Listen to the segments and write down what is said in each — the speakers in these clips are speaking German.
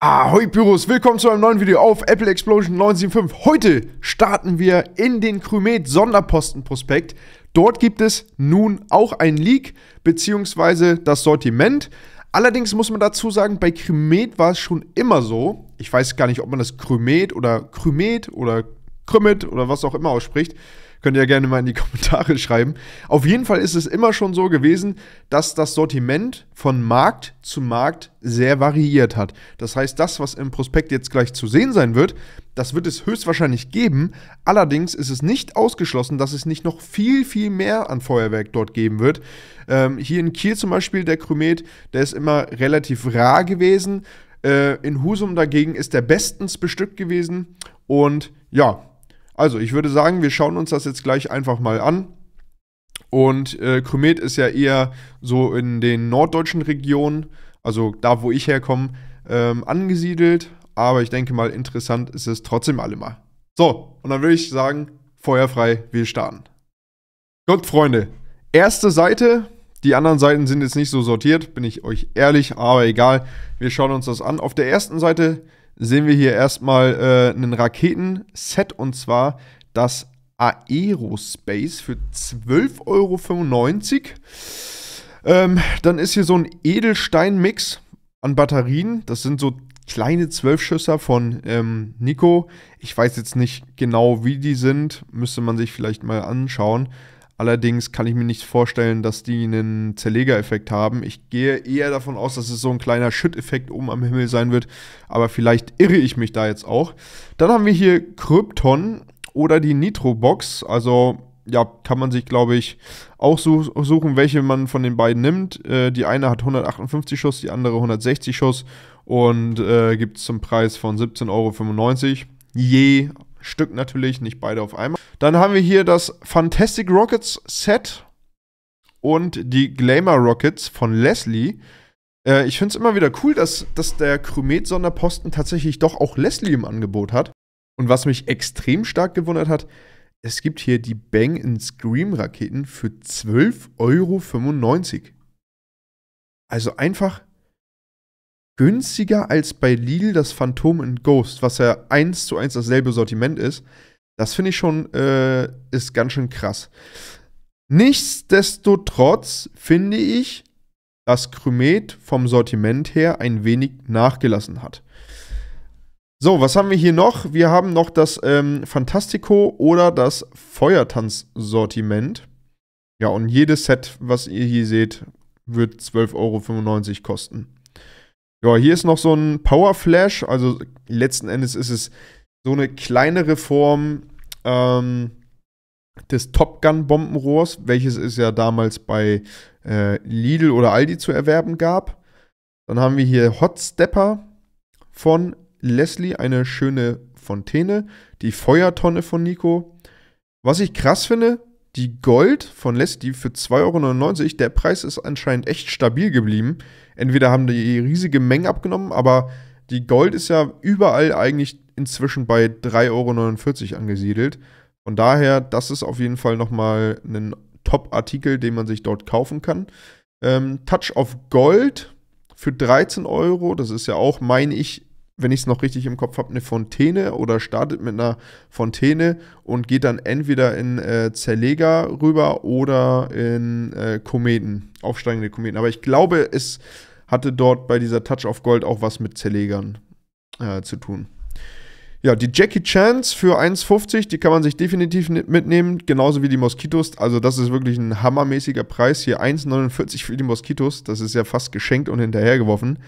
Ahoi Pyros, willkommen zu einem neuen Video auf Apple Explosion 975. Heute starten wir in den Krymet Sonderposten Prospekt. Dort gibt es nun auch ein Leak bzw. das Sortiment. Allerdings muss man dazu sagen, bei Krymet war es schon immer so. Ich weiß gar nicht, ob man das Krymet oder Krymet oder Krümet oder was auch immer ausspricht. Könnt ihr ja gerne mal in die Kommentare schreiben. Auf jeden Fall ist es immer schon so gewesen, dass das Sortiment von Markt zu Markt sehr variiert hat. Das heißt, das, was im Prospekt jetzt gleich zu sehen sein wird, das wird es höchstwahrscheinlich geben. Allerdings ist es nicht ausgeschlossen, dass es nicht noch viel, viel mehr an Feuerwerk dort geben wird. Ähm, hier in Kiel zum Beispiel, der Krymet, der ist immer relativ rar gewesen. Äh, in Husum dagegen ist der bestens bestückt gewesen. Und ja, also, ich würde sagen, wir schauen uns das jetzt gleich einfach mal an. Und äh, Krümet ist ja eher so in den norddeutschen Regionen, also da, wo ich herkomme, ähm, angesiedelt. Aber ich denke mal, interessant ist es trotzdem allemal. So, und dann würde ich sagen, feuerfrei, wir starten. Gut, Freunde. Erste Seite. Die anderen Seiten sind jetzt nicht so sortiert, bin ich euch ehrlich, aber egal. Wir schauen uns das an. Auf der ersten Seite sehen wir hier erstmal äh, einen Raketenset und zwar das Aerospace für 12,95 Euro. Ähm, dann ist hier so ein Edelstein-Mix an Batterien. Das sind so kleine Zwölfschüsser von ähm, Nico. Ich weiß jetzt nicht genau, wie die sind. Müsste man sich vielleicht mal anschauen. Allerdings kann ich mir nicht vorstellen, dass die einen Zerlegereffekt haben. Ich gehe eher davon aus, dass es so ein kleiner Schütteffekt oben am Himmel sein wird. Aber vielleicht irre ich mich da jetzt auch. Dann haben wir hier Krypton oder die Nitro-Box. Also ja, kann man sich, glaube ich, auch suchen, welche man von den beiden nimmt. Äh, die eine hat 158 Schuss, die andere 160 Schuss und äh, gibt es zum Preis von 17,95 Euro je Stück natürlich, nicht beide auf einmal. Dann haben wir hier das Fantastic Rockets Set und die Glamour Rockets von Leslie. Äh, ich finde es immer wieder cool, dass, dass der Krymet-Sonderposten tatsächlich doch auch Leslie im Angebot hat. Und was mich extrem stark gewundert hat, es gibt hier die Bang Scream Raketen für 12,95 Euro. Also einfach günstiger als bei Lidl das Phantom and Ghost, was ja eins zu eins dasselbe Sortiment ist. Das finde ich schon, äh, ist ganz schön krass. Nichtsdestotrotz finde ich, dass Krymet vom Sortiment her ein wenig nachgelassen hat. So, was haben wir hier noch? Wir haben noch das ähm, Fantastico oder das Feuertanz-Sortiment. Ja, und jedes Set, was ihr hier seht, wird 12,95 Euro kosten. Ja, hier ist noch so ein Power Flash. Also letzten Endes ist es so eine kleinere Form ähm, des Top Gun Bombenrohrs, welches es ja damals bei äh, Lidl oder Aldi zu erwerben gab. Dann haben wir hier Hot Stepper von Leslie, eine schöne Fontäne. Die Feuertonne von Nico. Was ich krass finde, die Gold von Leslie für 2,99 Euro. Der Preis ist anscheinend echt stabil geblieben entweder haben die riesige Mengen abgenommen, aber die Gold ist ja überall eigentlich inzwischen bei 3,49 Euro angesiedelt. Von daher, das ist auf jeden Fall nochmal ein Top-Artikel, den man sich dort kaufen kann. Ähm, Touch of Gold für 13 Euro, das ist ja auch, meine ich, wenn ich es noch richtig im Kopf habe, eine Fontäne oder startet mit einer Fontäne und geht dann entweder in äh, Zerleger rüber oder in äh, Kometen, aufsteigende Kometen. Aber ich glaube, es hatte dort bei dieser Touch of Gold auch was mit Zerlegern äh, zu tun. Ja, die Jackie Chance für 1,50, die kann man sich definitiv mitnehmen, genauso wie die Moskitos. Also das ist wirklich ein hammermäßiger Preis hier, 1,49 für die Moskitos. Das ist ja fast geschenkt und hinterhergeworfen.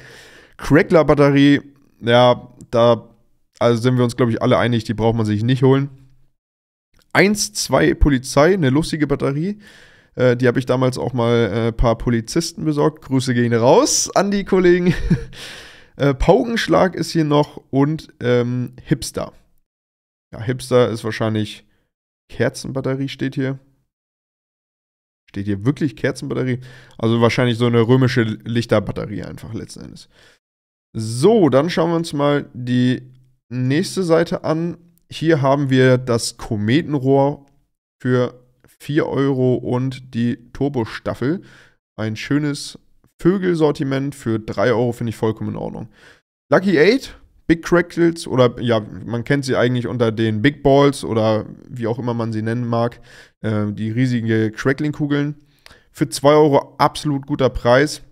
Crackler-Batterie, ja, da also sind wir uns, glaube ich, alle einig, die braucht man sich nicht holen. 1,2 Polizei, eine lustige Batterie. Äh, die habe ich damals auch mal ein äh, paar Polizisten besorgt. Grüße gehen raus an die Kollegen. äh, Paukenschlag ist hier noch und ähm, Hipster. Ja, Hipster ist wahrscheinlich Kerzenbatterie, steht hier. Steht hier wirklich Kerzenbatterie? Also wahrscheinlich so eine römische Lichterbatterie einfach letzten Endes. So, dann schauen wir uns mal die nächste Seite an. Hier haben wir das Kometenrohr für 4 Euro und die Turbo-Staffel. Ein schönes Vögelsortiment für 3 Euro finde ich vollkommen in Ordnung. Lucky 8, Big Crackles oder ja, man kennt sie eigentlich unter den Big Balls oder wie auch immer man sie nennen mag, äh, die riesigen Crackling-Kugeln. Für 2 Euro absolut guter Preis.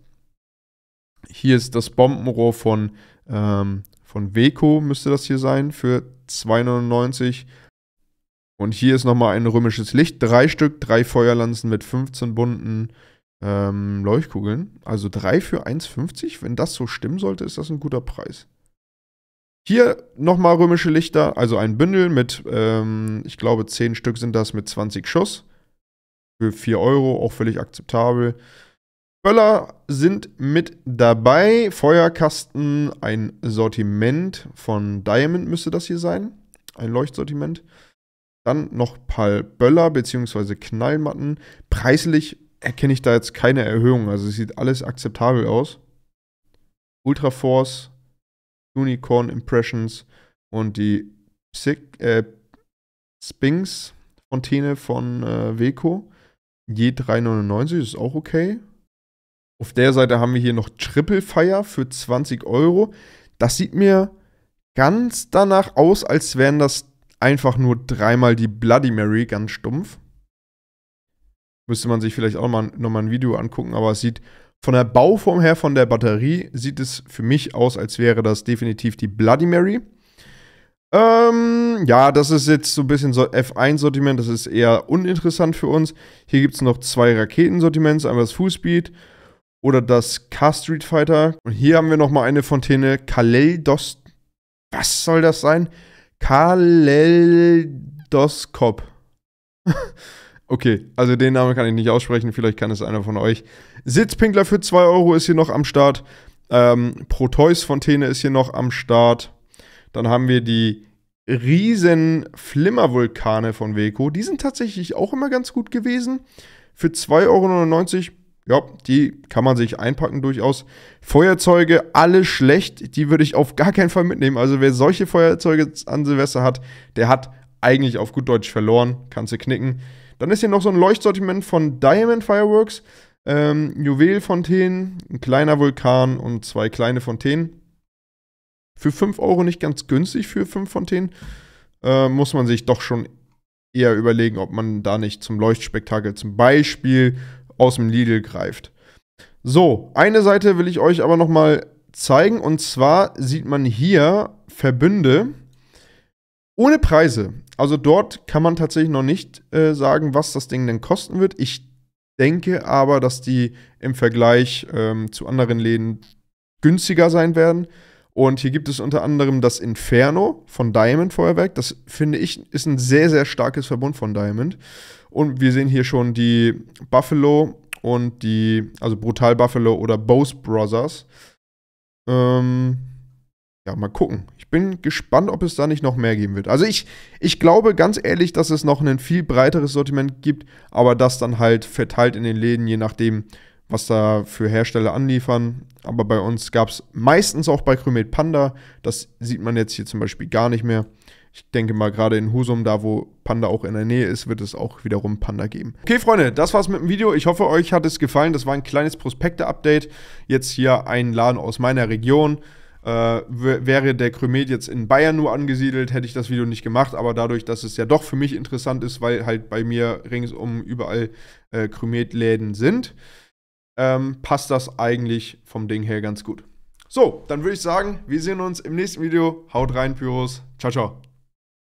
Hier ist das Bombenrohr von, ähm, von Weco, müsste das hier sein, für 2,99 Euro und hier ist nochmal ein römisches Licht. Drei Stück, drei Feuerlanzen mit 15 bunten ähm, Leuchtkugeln. Also drei für 1,50. Wenn das so stimmen sollte, ist das ein guter Preis. Hier nochmal römische Lichter, also ein Bündel mit, ähm, ich glaube, 10 Stück sind das mit 20 Schuss. Für 4 Euro, auch völlig akzeptabel. Böller sind mit dabei. Feuerkasten, ein Sortiment von Diamond müsste das hier sein. Ein Leuchtsortiment. Dann noch ein paar Böller bzw. Knallmatten. Preislich erkenne ich da jetzt keine Erhöhung. Also sieht alles akzeptabel aus. Ultra Force, Unicorn Impressions und die Psych, äh, Sphinx Fontäne von äh, Weco. Je 3,99 ist auch okay. Auf der Seite haben wir hier noch Triple Fire für 20 Euro. Das sieht mir ganz danach aus, als wären das einfach nur dreimal die Bloody Mary ganz stumpf. Müsste man sich vielleicht auch nochmal ein Video angucken, aber es sieht von der Bauform her, von der Batterie, sieht es für mich aus, als wäre das definitiv die Bloody Mary. Ähm, ja, das ist jetzt so ein bisschen so F1-Sortiment, das ist eher uninteressant für uns. Hier gibt es noch zwei Raketensortiments, einmal das Fullspeed oder das Car Street Fighter. Und hier haben wir nochmal eine Fontäne Kaleldos. Was soll das sein? Kaleldoskop. okay, also den Namen kann ich nicht aussprechen, vielleicht kann es einer von euch. Sitzpinkler für 2 Euro ist hier noch am Start. Ähm, Proteus Fontäne ist hier noch am Start. Dann haben wir die riesen Flimmervulkane von Weco. Die sind tatsächlich auch immer ganz gut gewesen. Für 2,99 Euro ja, die kann man sich einpacken durchaus. Feuerzeuge, alle schlecht, die würde ich auf gar keinen Fall mitnehmen. Also wer solche Feuerzeuge an Silvester hat, der hat eigentlich auf gut Deutsch verloren, kannst du knicken. Dann ist hier noch so ein Leuchtsortiment von Diamond Fireworks, ähm, Juwelfontänen, ein kleiner Vulkan und zwei kleine Fontänen. Für 5 Euro nicht ganz günstig für 5 Fontänen. Äh, muss man sich doch schon eher überlegen, ob man da nicht zum Leuchtspektakel zum Beispiel aus dem Lidl greift. So, eine Seite will ich euch aber nochmal zeigen und zwar sieht man hier Verbünde ohne Preise. Also dort kann man tatsächlich noch nicht äh, sagen, was das Ding denn kosten wird. Ich denke aber, dass die im Vergleich ähm, zu anderen Läden günstiger sein werden. Und hier gibt es unter anderem das Inferno von Diamond Feuerwerk. Das finde ich ist ein sehr, sehr starkes Verbund von Diamond. Und wir sehen hier schon die Buffalo und die, also Brutal Buffalo oder Bose Brothers. Ähm, ja, mal gucken. Ich bin gespannt, ob es da nicht noch mehr geben wird. Also ich, ich glaube ganz ehrlich, dass es noch ein viel breiteres Sortiment gibt, aber das dann halt verteilt in den Läden, je nachdem, was da für Hersteller anliefern. Aber bei uns gab es meistens auch bei Chromet Panda. Das sieht man jetzt hier zum Beispiel gar nicht mehr. Ich denke mal, gerade in Husum, da wo Panda auch in der Nähe ist, wird es auch wiederum Panda geben. Okay, Freunde, das war's mit dem Video. Ich hoffe, euch hat es gefallen. Das war ein kleines Prospekte-Update. Jetzt hier ein Laden aus meiner Region. Äh, wäre der Krümet jetzt in Bayern nur angesiedelt, hätte ich das Video nicht gemacht. Aber dadurch, dass es ja doch für mich interessant ist, weil halt bei mir ringsum überall äh, Krümet-Läden sind, ähm, passt das eigentlich vom Ding her ganz gut. So, dann würde ich sagen, wir sehen uns im nächsten Video. Haut rein, Pyros. Ciao, ciao.